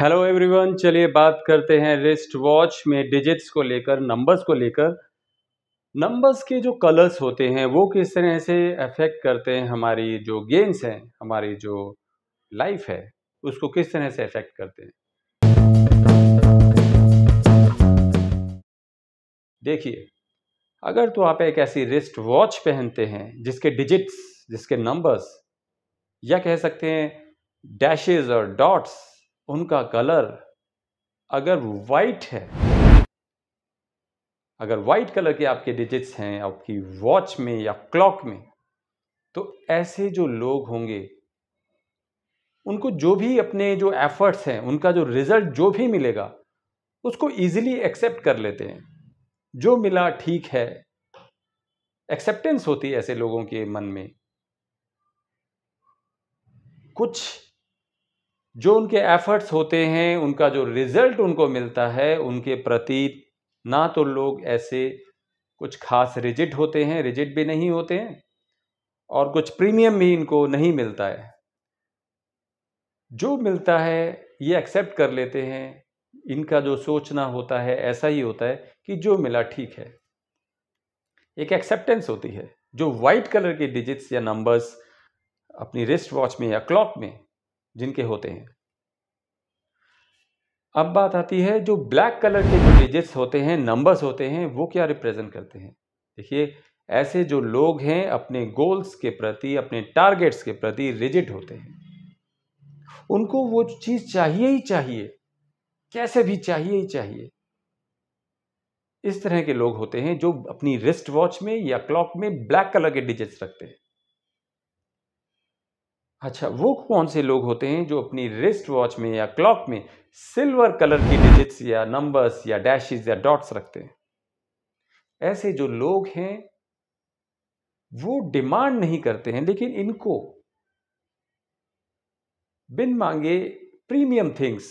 hello everyone चलिए बात करते हैं रिस्ट वॉच में डिजिट्स को लेकर नंबर्स को लेकर नंबर्स के जो कलर्स होते हैं वो किस तरह से अफेक्ट करते हैं हमारी जो गेम्स हैं हमारी जो लाइफ है उसको किस तरह से अफेक्ट करते हैं देखिए अगर तो आप एक ऐसी रिस्ट वॉच पहनते हैं जिसके डिजिट्स जिसके नंबर्स या कह सकते हैं डैशेज और डॉट्स उनका कलर अगर वाइट है अगर वाइट कलर के आपके डिजिट्स हैं आपकी वॉच में या क्लॉक में तो ऐसे जो लोग होंगे उनको जो भी अपने जो एफर्ट्स हैं उनका जो रिजल्ट जो भी मिलेगा उसको इजीली एक्सेप्ट कर लेते हैं जो मिला ठीक है एक्सेप्टेंस होती है ऐसे लोगों के मन में कुछ जो उनके एफर्ट्स होते हैं उनका जो रिज़ल्ट उनको मिलता है उनके प्रति ना तो लोग ऐसे कुछ खास रिजिट होते हैं रिजिट भी नहीं होते हैं और कुछ प्रीमियम भी इनको नहीं मिलता है जो मिलता है ये एक्सेप्ट कर लेते हैं इनका जो सोचना होता है ऐसा ही होता है कि जो मिला ठीक है एक एक्सेप्टेंस होती है जो वाइट कलर के डिजिट्स या नंबर्स अपनी रिस्ट वॉच में या क्लॉक में जिनके होते हैं अब बात आती है जो ब्लैक कलर के जो डिजिट्स होते हैं नंबर्स होते हैं वो क्या रिप्रेजेंट करते हैं देखिए ऐसे जो लोग हैं अपने गोल्स के प्रति अपने टारगेट्स के प्रति रिजिट होते हैं उनको वो चीज़ चाहिए ही चाहिए कैसे भी चाहिए ही चाहिए इस तरह के लोग होते हैं जो अपनी रिस्ट वॉच में या क्लॉक में ब्लैक कलर के डिजिट्स रखते हैं अच्छा वो कौन से लोग होते हैं जो अपनी रिस्ट वॉच में या क्लॉक में सिल्वर कलर की डिजिट्स या नंबर्स या डैशेस या डॉट्स रखते हैं ऐसे जो लोग हैं वो डिमांड नहीं करते हैं लेकिन इनको बिन मांगे प्रीमियम थिंग्स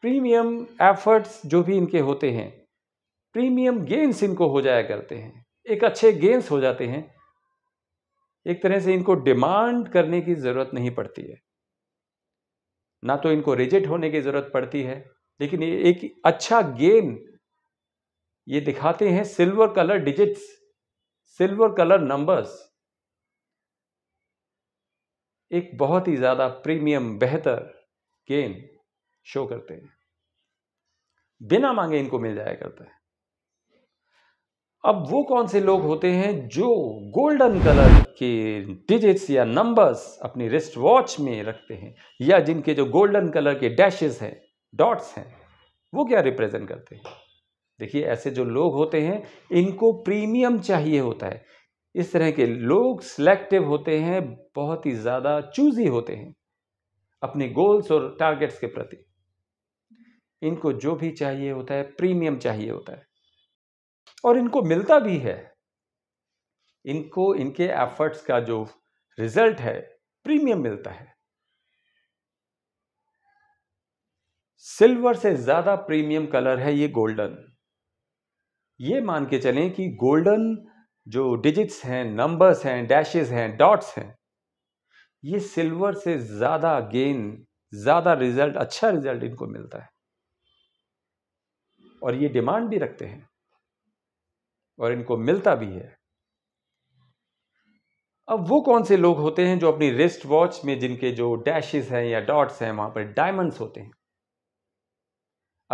प्रीमियम एफर्ट्स जो भी इनके होते हैं प्रीमियम गेंस इनको हो जाया करते हैं एक अच्छे गेंस हो जाते हैं एक तरह से इनको डिमांड करने की ज़रूरत नहीं पड़ती है ना तो इनको रिजेक्ट होने की ज़रूरत पड़ती है लेकिन ये एक अच्छा गेन ये दिखाते हैं silver colour digits silver colour numbers एक बहुत ही ज़्यादा प्रीमियम बेहतर गेन शो करते हैं बिना मांगे इनको मिल जाया करता है अब वो कौन से लोग होते हैं जो गोल्डन कलर के डिजिट्स या नंबर्स अपनी रिस्ट वॉच में रखते हैं या जिनके जो गोल्डन कलर के डैशेस हैं डॉट्स हैं वो क्या रिप्रेजेंट करते हैं देखिए ऐसे जो लोग होते हैं इनको प्रीमियम चाहिए होता है इस तरह के लोग सिलेक्टिव होते हैं बहुत ही ज़्यादा चूजी होते हैं अपने गोल्स और टारगेट्स के प्रति इनको जो भी चाहिए होता है प्रीमियम चाहिए होता है और इनको मिलता भी है इनको इनके एफर्ट्स का जो रिजल्ट है प्रीमियम मिलता है सिल्वर से ज़्यादा प्रीमियम कलर है ये गोल्डन ये मान के चलें कि गोल्डन जो डिजिट्स हैं नंबर्स हैं डैशेस हैं डॉट्स हैं ये सिल्वर से ज़्यादा गेन ज़्यादा रिजल्ट अच्छा रिजल्ट इनको मिलता है और ये डिमांड भी रखते हैं और इनको मिलता भी है अब वो कौन से लोग होते हैं जो अपनी रिस्ट वॉच में जिनके जो डैशेस हैं या डॉट्स हैं वहां पर डायमंड्स होते हैं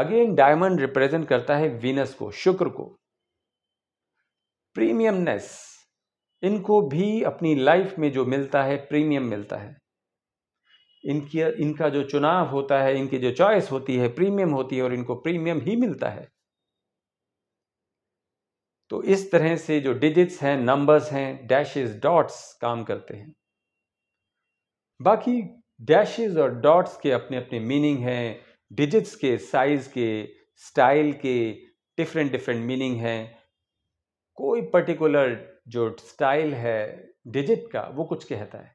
अगेन डायमंड रिप्रेजेंट करता है वीनस को शुक्र को प्रीमियमनेस इनको भी अपनी लाइफ में जो मिलता है प्रीमियम मिलता है इनकी इनका जो चुनाव होता है इनकी जो चॉइस होती है प्रीमियम होती है और इनको प्रीमियम ही मिलता है तो इस तरह से जो डिजिट्स हैं नंबर्स हैं डैशेस डॉट्स काम करते हैं बाकी डैशेस और डॉट्स के अपने अपने मीनिंग हैं डिजिट्स के साइज़ के स्टाइल के डिफरेंट डिफरेंट मीनिंग हैं कोई पर्टिकुलर जो स्टाइल है डिजिट का वो कुछ कहता है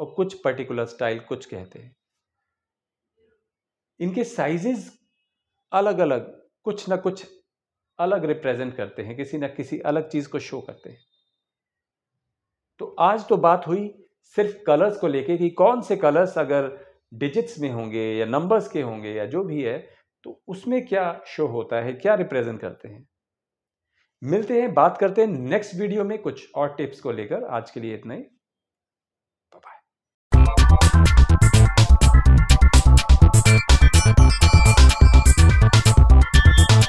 और कुछ पर्टिकुलर स्टाइल कुछ कहते हैं इनके साइजेस अलग अलग कुछ ना कुछ अलग रिप्रेजेंट करते हैं किसी न किसी अलग चीज़ को शो करते हैं तो आज तो बात हुई सिर्फ कलर्स को लेके कि कौन से कलर्स अगर डिजिट्स में होंगे या नंबर्स के होंगे या जो भी है तो उसमें क्या शो होता है क्या रिप्रेजेंट करते हैं मिलते हैं बात करते हैं नेक्स्ट वीडियो में कुछ और टिप्स को लेकर आज के लिए इतना ही